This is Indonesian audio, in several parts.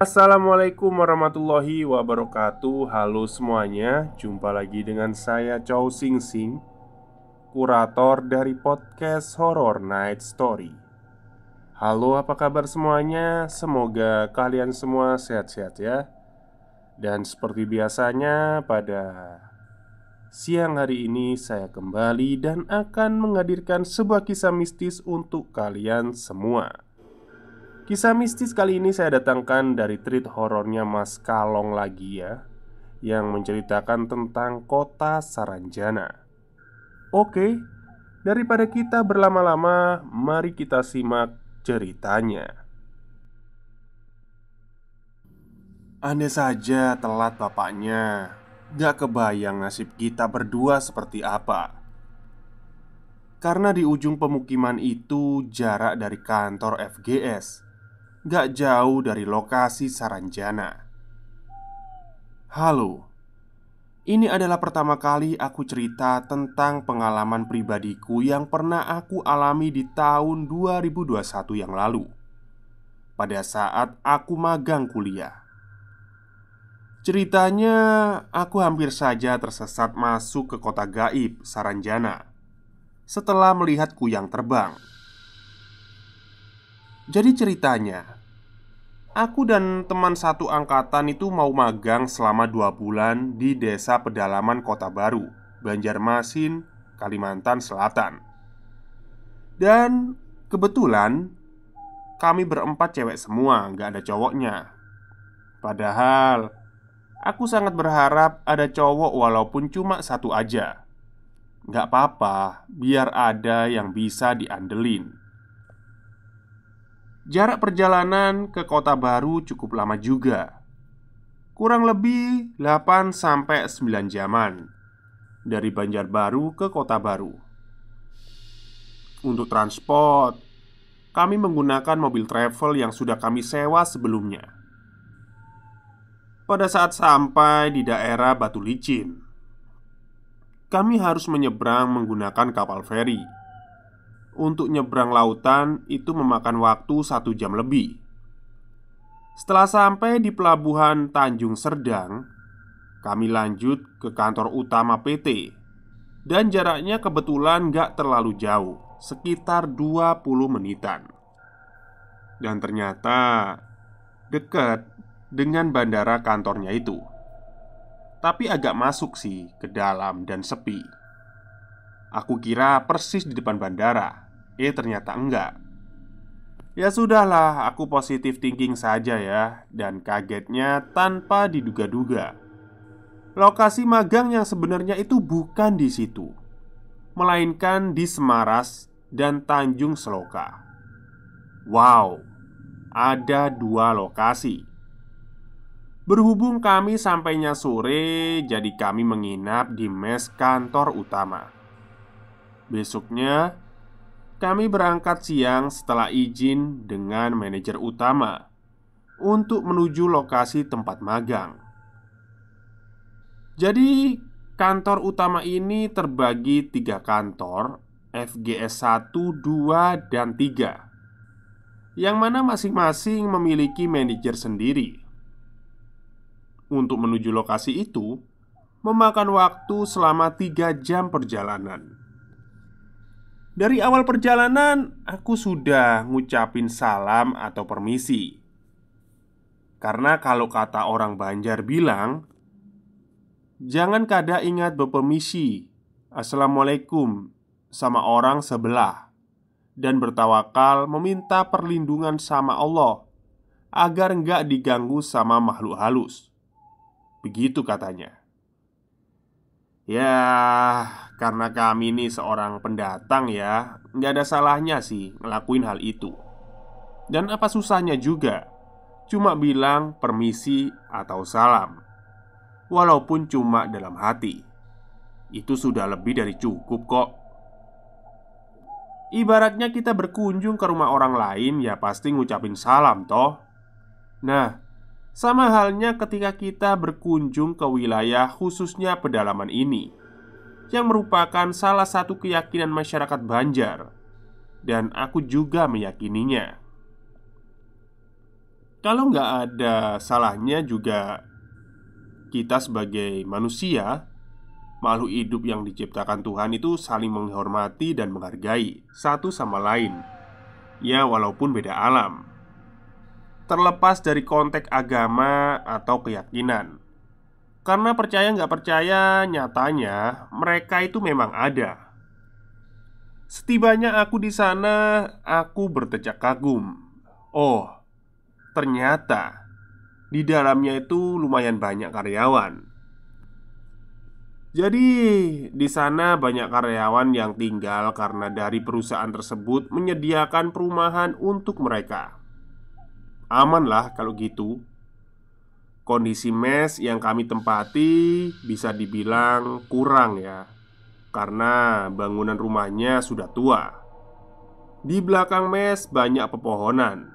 Assalamualaikum warahmatullahi wabarakatuh Halo semuanya Jumpa lagi dengan saya Chow Sing Sing Kurator dari podcast Horror Night Story Halo apa kabar semuanya Semoga kalian semua sehat-sehat ya Dan seperti biasanya pada Siang hari ini saya kembali dan akan menghadirkan sebuah kisah mistis untuk kalian semua Kisah mistis kali ini saya datangkan dari treat horornya Mas Kalong lagi ya Yang menceritakan tentang kota Saranjana Oke, daripada kita berlama-lama, mari kita simak ceritanya Aneh saja telat bapaknya Gak kebayang nasib kita berdua seperti apa Karena di ujung pemukiman itu jarak dari kantor FGS gak jauh dari lokasi Saranjana. Halo, ini adalah pertama kali aku cerita tentang pengalaman pribadiku yang pernah aku alami di tahun 2021 yang lalu. Pada saat aku magang kuliah, ceritanya aku hampir saja tersesat masuk ke kota gaib Saranjana setelah melihatku yang terbang. Jadi ceritanya Aku dan teman satu angkatan itu mau magang selama dua bulan di desa pedalaman kota baru Banjarmasin, Kalimantan Selatan Dan kebetulan kami berempat cewek semua, nggak ada cowoknya Padahal Aku sangat berharap ada cowok walaupun cuma satu aja Nggak apa-apa, biar ada yang bisa diandelin Jarak perjalanan ke kota baru cukup lama juga Kurang lebih 8-9 jaman Dari Banjarbaru ke kota baru Untuk transport Kami menggunakan mobil travel yang sudah kami sewa sebelumnya Pada saat sampai di daerah Batu Licin Kami harus menyeberang menggunakan kapal feri untuk nyebrang lautan itu memakan waktu satu jam lebih. Setelah sampai di pelabuhan Tanjung Serdang, kami lanjut ke kantor utama PT dan jaraknya kebetulan gak terlalu jauh, sekitar 20 menitan. Dan ternyata dekat dengan bandara kantornya itu. Tapi agak masuk sih ke dalam dan sepi. Aku kira persis di depan bandara. Eh ternyata enggak Ya sudahlah, aku positif thinking saja ya Dan kagetnya tanpa diduga-duga Lokasi magang yang sebenarnya itu bukan di situ Melainkan di Semaras dan Tanjung Seloka Wow, ada dua lokasi Berhubung kami sampainya sore, jadi kami menginap di mes kantor utama. Besoknya, kami berangkat siang setelah izin dengan manajer utama untuk menuju lokasi tempat magang. Jadi, kantor utama ini terbagi tiga kantor FGS 1, 2, dan 3 Yang mana masing-masing memiliki manajer sendiri Untuk menuju lokasi itu Memakan waktu selama tiga jam perjalanan dari awal perjalanan, aku sudah ngucapin salam atau permisi. Karena kalau kata orang Banjar bilang, jangan kada ingat berpermisi, assalamualaikum sama orang sebelah dan bertawakal meminta perlindungan sama Allah agar nggak diganggu sama makhluk halus. Begitu katanya. Ya, karena kami ini seorang pendatang ya Nggak ada salahnya sih ngelakuin hal itu Dan apa susahnya juga Cuma bilang permisi atau salam Walaupun cuma dalam hati Itu sudah lebih dari cukup kok Ibaratnya kita berkunjung ke rumah orang lain Ya pasti ngucapin salam toh Nah sama halnya ketika kita berkunjung ke wilayah khususnya pedalaman ini Yang merupakan salah satu keyakinan masyarakat Banjar Dan aku juga meyakininya Kalau nggak ada salahnya juga Kita sebagai manusia Makhluk hidup yang diciptakan Tuhan itu saling menghormati dan menghargai Satu sama lain Ya walaupun beda alam terlepas dari konteks agama atau keyakinan. Karena percaya nggak percaya, nyatanya mereka itu memang ada. Setibanya aku di sana, aku bertecak kagum. Oh, ternyata di dalamnya itu lumayan banyak karyawan. Jadi, di sana banyak karyawan yang tinggal karena dari perusahaan tersebut menyediakan perumahan untuk mereka. Aman lah kalau gitu Kondisi mes yang kami tempati bisa dibilang kurang ya Karena bangunan rumahnya sudah tua Di belakang mes banyak pepohonan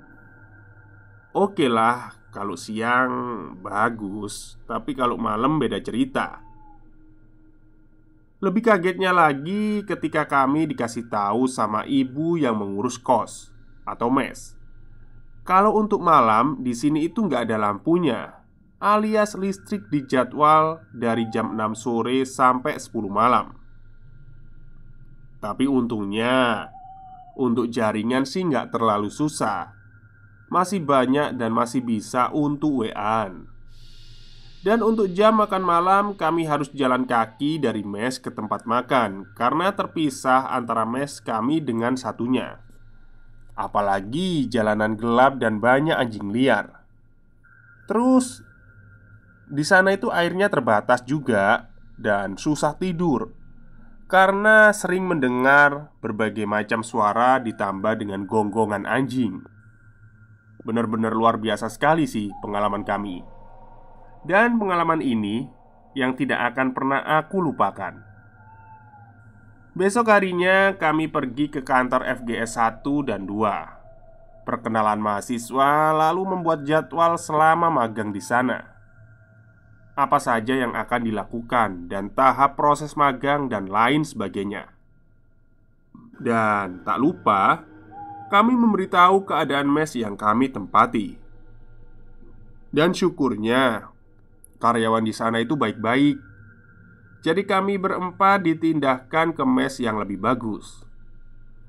Oke lah kalau siang bagus Tapi kalau malam beda cerita lebih kagetnya lagi ketika kami dikasih tahu sama ibu yang mengurus kos atau mes kalau untuk malam, di sini itu nggak ada lampunya Alias listrik dijadwal dari jam 6 sore sampai 10 malam Tapi untungnya Untuk jaringan sih nggak terlalu susah Masih banyak dan masih bisa untuk wa dan untuk jam makan malam kami harus jalan kaki dari mes ke tempat makan Karena terpisah antara mes kami dengan satunya Apalagi jalanan gelap dan banyak anjing liar. Terus di sana itu airnya terbatas juga dan susah tidur karena sering mendengar berbagai macam suara ditambah dengan gonggongan anjing. Benar-benar luar biasa sekali sih pengalaman kami. Dan pengalaman ini yang tidak akan pernah aku lupakan. Besok harinya kami pergi ke kantor FGS 1 dan 2 Perkenalan mahasiswa lalu membuat jadwal selama magang di sana Apa saja yang akan dilakukan dan tahap proses magang dan lain sebagainya Dan tak lupa kami memberitahu keadaan mes yang kami tempati Dan syukurnya Karyawan di sana itu baik-baik jadi kami berempat ditindahkan ke mes yang lebih bagus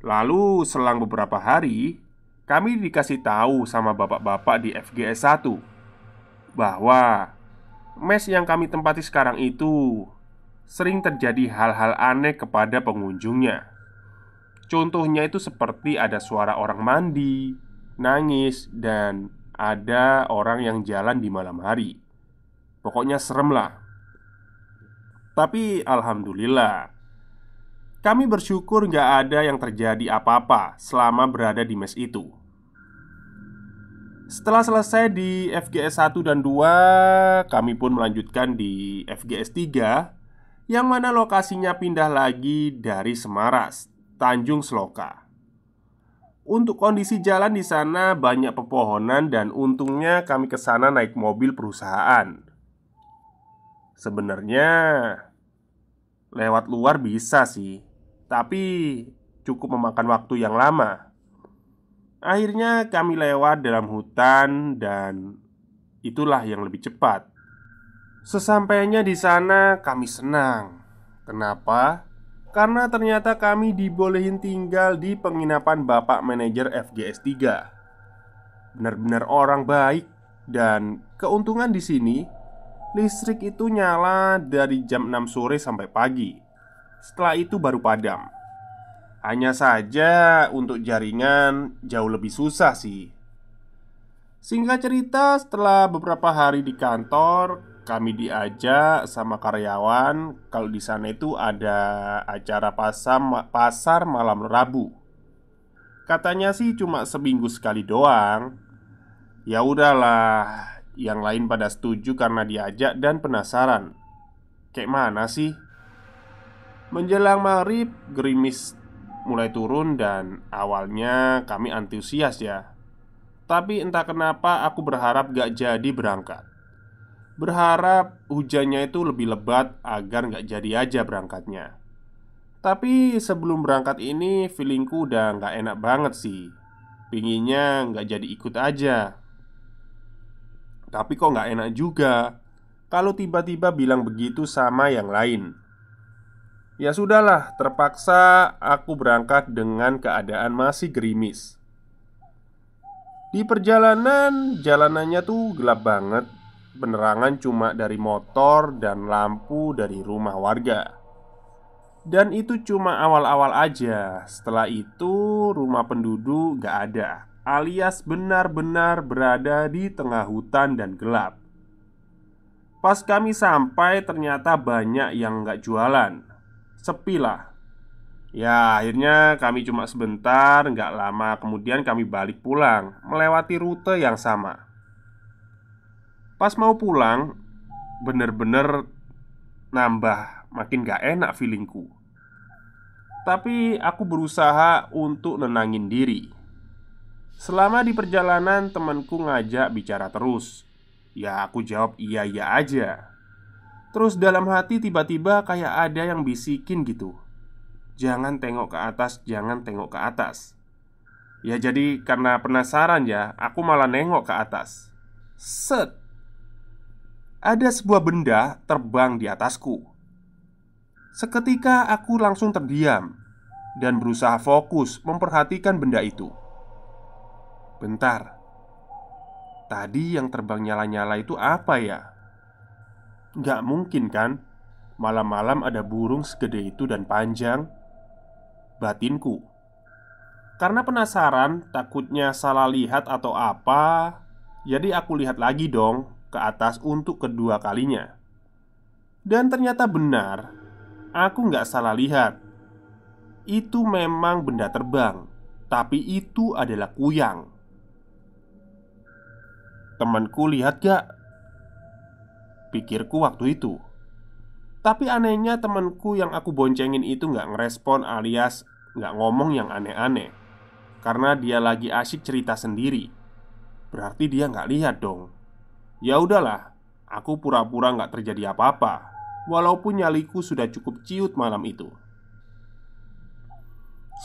Lalu selang beberapa hari Kami dikasih tahu sama bapak-bapak di FGS 1 Bahwa Mes yang kami tempati sekarang itu Sering terjadi hal-hal aneh kepada pengunjungnya Contohnya itu seperti ada suara orang mandi Nangis dan ada orang yang jalan di malam hari Pokoknya serem lah tapi alhamdulillah Kami bersyukur nggak ada yang terjadi apa-apa selama berada di mes itu Setelah selesai di FGS 1 dan 2 Kami pun melanjutkan di FGS 3 Yang mana lokasinya pindah lagi dari Semaras, Tanjung Seloka untuk kondisi jalan di sana banyak pepohonan dan untungnya kami ke sana naik mobil perusahaan. Sebenarnya lewat luar bisa sih, tapi cukup memakan waktu yang lama. Akhirnya kami lewat dalam hutan dan itulah yang lebih cepat. Sesampainya di sana kami senang. Kenapa? Karena ternyata kami dibolehin tinggal di penginapan Bapak Manajer FGS 3. Benar-benar orang baik dan keuntungan di sini Listrik itu nyala dari jam 6 sore sampai pagi Setelah itu baru padam Hanya saja untuk jaringan jauh lebih susah sih Singkat cerita setelah beberapa hari di kantor kami diajak sama karyawan kalau di sana itu ada acara pasar pasar malam Rabu. Katanya sih cuma seminggu sekali doang. Ya udahlah, yang lain pada setuju karena diajak dan penasaran Kayak mana sih? Menjelang maghrib, gerimis mulai turun dan awalnya kami antusias ya Tapi entah kenapa aku berharap gak jadi berangkat Berharap hujannya itu lebih lebat agar gak jadi aja berangkatnya Tapi sebelum berangkat ini feelingku udah gak enak banget sih Pinginnya gak jadi ikut aja tapi kok nggak enak juga Kalau tiba-tiba bilang begitu sama yang lain Ya sudahlah, terpaksa aku berangkat dengan keadaan masih gerimis Di perjalanan, jalanannya tuh gelap banget Penerangan cuma dari motor dan lampu dari rumah warga dan itu cuma awal-awal aja Setelah itu rumah penduduk gak ada alias benar-benar berada di tengah hutan dan gelap. Pas kami sampai, ternyata banyak yang nggak jualan. sepi lah. Ya, akhirnya kami cuma sebentar, nggak lama kemudian kami balik pulang, melewati rute yang sama. Pas mau pulang, bener-bener nambah makin gak enak feelingku. Tapi aku berusaha untuk nenangin diri Selama di perjalanan temanku ngajak bicara terus Ya aku jawab iya-iya aja Terus dalam hati tiba-tiba kayak ada yang bisikin gitu Jangan tengok ke atas, jangan tengok ke atas Ya jadi karena penasaran ya, aku malah nengok ke atas Set Ada sebuah benda terbang di atasku Seketika aku langsung terdiam Dan berusaha fokus memperhatikan benda itu Bentar Tadi yang terbang nyala-nyala itu apa ya? Gak mungkin kan? Malam-malam ada burung segede itu dan panjang Batinku Karena penasaran takutnya salah lihat atau apa Jadi aku lihat lagi dong ke atas untuk kedua kalinya Dan ternyata benar Aku gak salah lihat Itu memang benda terbang Tapi itu adalah kuyang Temanku lihat gak? Pikirku waktu itu Tapi anehnya temanku yang aku boncengin itu gak ngerespon alias gak ngomong yang aneh-aneh Karena dia lagi asyik cerita sendiri Berarti dia gak lihat dong Ya udahlah, aku pura-pura gak terjadi apa-apa Walaupun nyaliku sudah cukup ciut malam itu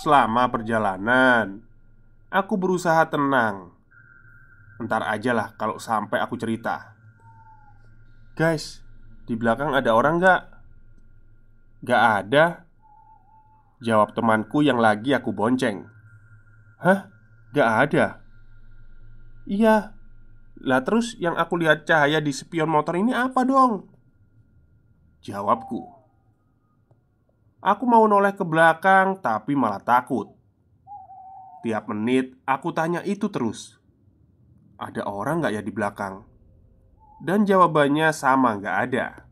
Selama perjalanan, aku berusaha tenang Ntar aja lah kalau sampai aku cerita Guys, di belakang ada orang gak? Gak ada Jawab temanku yang lagi aku bonceng Hah? Gak ada? Iya Lah terus yang aku lihat cahaya di spion motor ini apa dong? Jawabku Aku mau noleh ke belakang tapi malah takut Tiap menit aku tanya itu terus ada orang nggak ya di belakang? Dan jawabannya sama nggak ada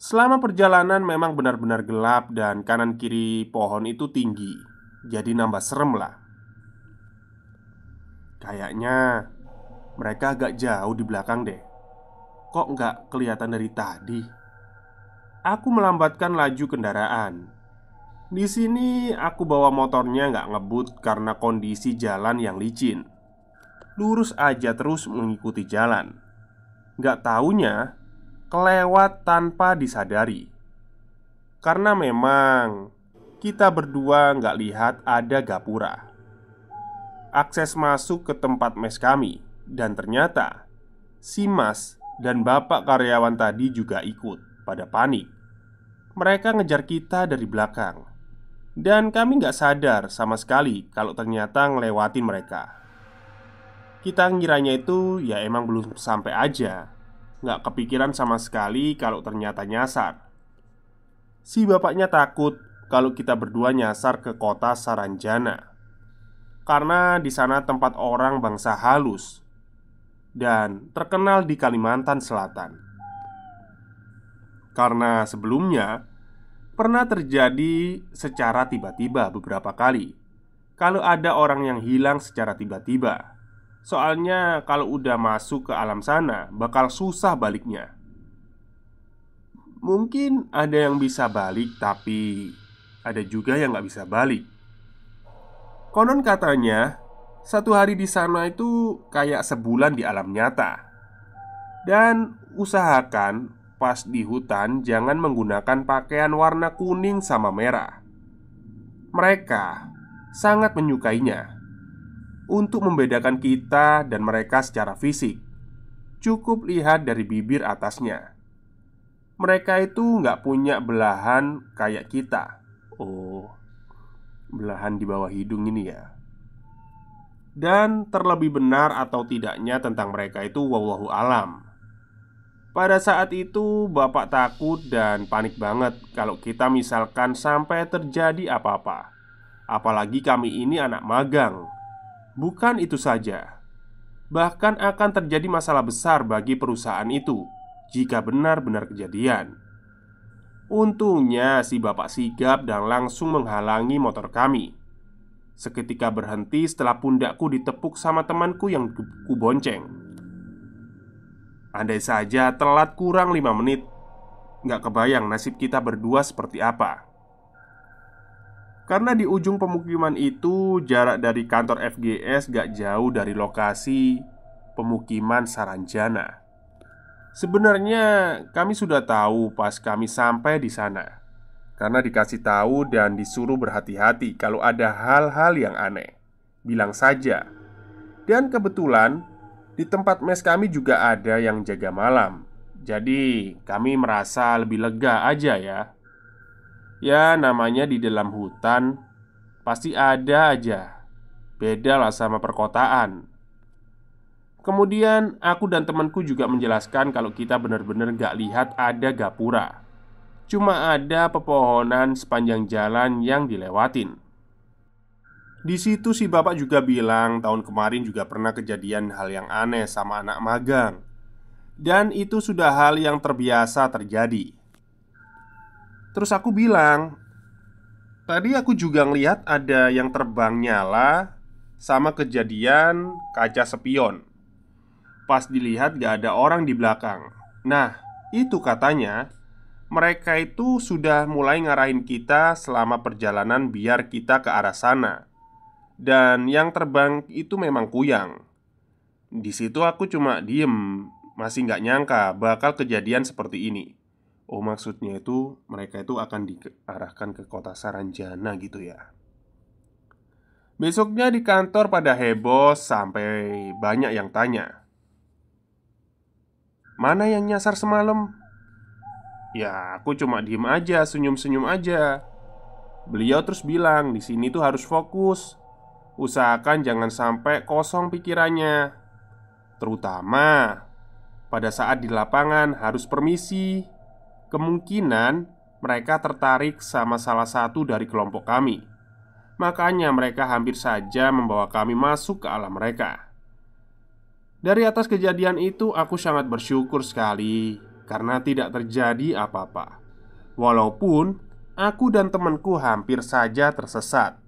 Selama perjalanan memang benar-benar gelap dan kanan kiri pohon itu tinggi Jadi nambah serem lah Kayaknya mereka agak jauh di belakang deh Kok nggak kelihatan dari tadi? Aku melambatkan laju kendaraan Di sini aku bawa motornya nggak ngebut karena kondisi jalan yang licin lurus aja terus mengikuti jalan Gak taunya kelewat tanpa disadari Karena memang kita berdua nggak lihat ada gapura Akses masuk ke tempat mes kami Dan ternyata si mas dan bapak karyawan tadi juga ikut pada panik Mereka ngejar kita dari belakang Dan kami nggak sadar sama sekali kalau ternyata ngelewatin mereka kita ngiranya itu ya emang belum sampai aja Nggak kepikiran sama sekali kalau ternyata nyasar Si bapaknya takut kalau kita berdua nyasar ke kota Saranjana Karena di sana tempat orang bangsa halus Dan terkenal di Kalimantan Selatan Karena sebelumnya Pernah terjadi secara tiba-tiba beberapa kali Kalau ada orang yang hilang secara tiba-tiba Soalnya kalau udah masuk ke alam sana bakal susah baliknya Mungkin ada yang bisa balik tapi ada juga yang gak bisa balik Konon katanya satu hari di sana itu kayak sebulan di alam nyata Dan usahakan pas di hutan jangan menggunakan pakaian warna kuning sama merah Mereka sangat menyukainya untuk membedakan kita dan mereka secara fisik. Cukup lihat dari bibir atasnya. Mereka itu nggak punya belahan kayak kita. Oh, belahan di bawah hidung ini ya. Dan terlebih benar atau tidaknya tentang mereka itu wallahu alam. Pada saat itu, bapak takut dan panik banget kalau kita misalkan sampai terjadi apa-apa. Apalagi kami ini anak magang. Bukan itu saja, bahkan akan terjadi masalah besar bagi perusahaan itu jika benar-benar kejadian. Untungnya, si bapak sigap dan langsung menghalangi motor kami. Seketika berhenti setelah pundakku ditepuk sama temanku yang kubonceng. Andai saja telat kurang lima menit, nggak kebayang nasib kita berdua seperti apa. Karena di ujung pemukiman itu jarak dari kantor FGS gak jauh dari lokasi pemukiman Saranjana. Sebenarnya kami sudah tahu pas kami sampai di sana. Karena dikasih tahu dan disuruh berhati-hati kalau ada hal-hal yang aneh. Bilang saja. Dan kebetulan di tempat mes kami juga ada yang jaga malam. Jadi, kami merasa lebih lega aja ya. Ya namanya di dalam hutan Pasti ada aja Beda lah sama perkotaan Kemudian aku dan temanku juga menjelaskan kalau kita benar-benar gak lihat ada gapura Cuma ada pepohonan sepanjang jalan yang dilewatin di situ si bapak juga bilang tahun kemarin juga pernah kejadian hal yang aneh sama anak magang Dan itu sudah hal yang terbiasa terjadi Terus aku bilang, "Tadi aku juga ngelihat ada yang terbang nyala sama kejadian kaca spion. Pas dilihat gak ada orang di belakang. Nah, itu katanya mereka itu sudah mulai ngarahin kita selama perjalanan biar kita ke arah sana. Dan yang terbang itu memang kuyang. Di situ aku cuma diem, masih nggak nyangka bakal kejadian seperti ini. Oh maksudnya itu mereka itu akan diarahkan ke kota Saranjana gitu ya Besoknya di kantor pada heboh sampai banyak yang tanya Mana yang nyasar semalam? Ya aku cuma diem aja, senyum-senyum aja Beliau terus bilang di sini tuh harus fokus Usahakan jangan sampai kosong pikirannya Terutama pada saat di lapangan harus permisi Kemungkinan mereka tertarik sama salah satu dari kelompok kami. Makanya, mereka hampir saja membawa kami masuk ke alam mereka. Dari atas kejadian itu, aku sangat bersyukur sekali karena tidak terjadi apa-apa. Walaupun aku dan temanku hampir saja tersesat.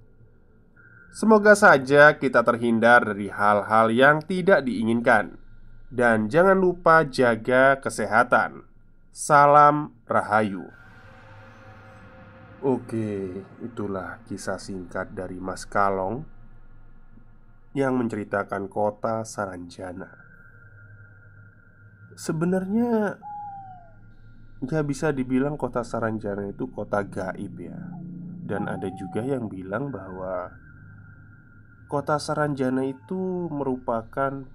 Semoga saja kita terhindar dari hal-hal yang tidak diinginkan, dan jangan lupa jaga kesehatan. Salam Rahayu. Oke, itulah kisah singkat dari Mas Kalong yang menceritakan kota Saranjana. Sebenarnya ya bisa dibilang kota Saranjana itu kota gaib ya. Dan ada juga yang bilang bahwa kota Saranjana itu merupakan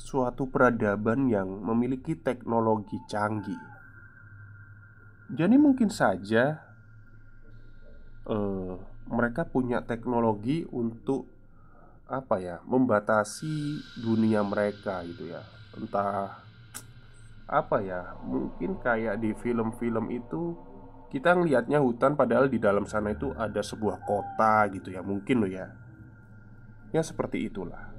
suatu peradaban yang memiliki teknologi canggih. Jadi mungkin saja eh, mereka punya teknologi untuk apa ya membatasi dunia mereka gitu ya entah apa ya mungkin kayak di film-film itu kita ngelihatnya hutan padahal di dalam sana itu ada sebuah kota gitu ya mungkin loh ya ya seperti itulah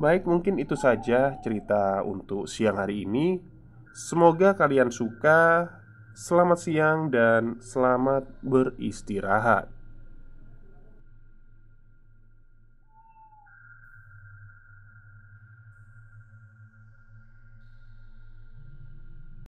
Baik, mungkin itu saja cerita untuk siang hari ini. Semoga kalian suka. Selamat siang dan selamat beristirahat.